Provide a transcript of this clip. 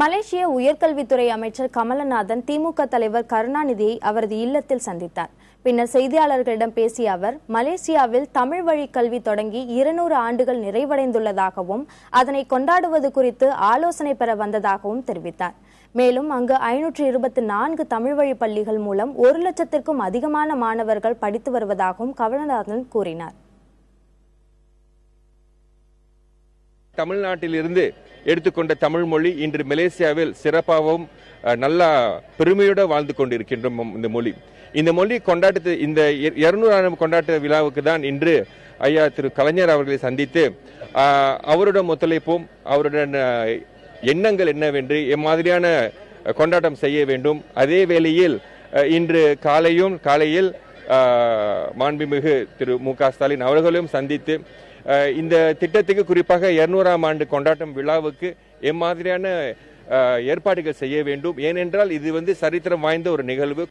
மலேசிய உயர்கல்வித்துறை அமைச்சர் கமலநாதன் திமுக தலைவர் கருணாநிதியை அவரது இல்லத்தில் சந்தித்தார் பின்னர் செய்தியாளர்களிடம் பேசிய அவர் மலேசியாவில் தமிழ் வழி கல்வி தொடங்கி இருநூறு ஆண்டுகள் நிறைவடைந்துள்ளதாகவும் அதனை கொண்டாடுவது குறித்து ஆலோசனை பெற வந்ததாகவும் தெரிவித்தார் மேலும் அங்கு ஐநூற்று இருபத்தி நான்கு தமிழ் வழி பள்ளிகள் மூலம் ஒரு லட்சத்திற்கும் அதிகமான மாணவர்கள் படித்து வருவதாகவும் கமலநாதன் கூறினார் தமிழ்நாட்டிலிருந்து எடுத்துக்கொண்ட தமிழ் மொழி இன்று மலேசியாவில் சிறப்பாகவும் நல்லா பெருமையோடு வாழ்ந்து கொண்டிருக்கின்ற இந்த மொழி இந்த மொழி கொண்டாட்டத்தை இந்த இருநூறு ஆண்டு கொண்டாட்ட விழாவுக்கு தான் இன்று ஐயா திரு கலைஞர் அவர்களை சந்தித்து அவருடன் ஒத்துழைப்பும் அவருடன் எண்ணங்கள் என்னவென்று எம்மாதிரியான கொண்டாட்டம் செய்ய வேண்டும் அதே வேளையில் இன்று காலையும் காலையில் மாண்புமிகு திரு மு க ஸ்டாலின் அவர்களையும் சந்தித்து இந்த திட்டத்துக்கு குறிப்பாக இருநூறாம் ஆண்டு கொண்டாட்டம் விழாவுக்கு எம்மாதிரியான ஏற்பாடுகள் செய்ய வேண்டும் ஏனென்றால் இது வந்து சரித்திரம் வாய்ந்த ஒரு நிகழ்வு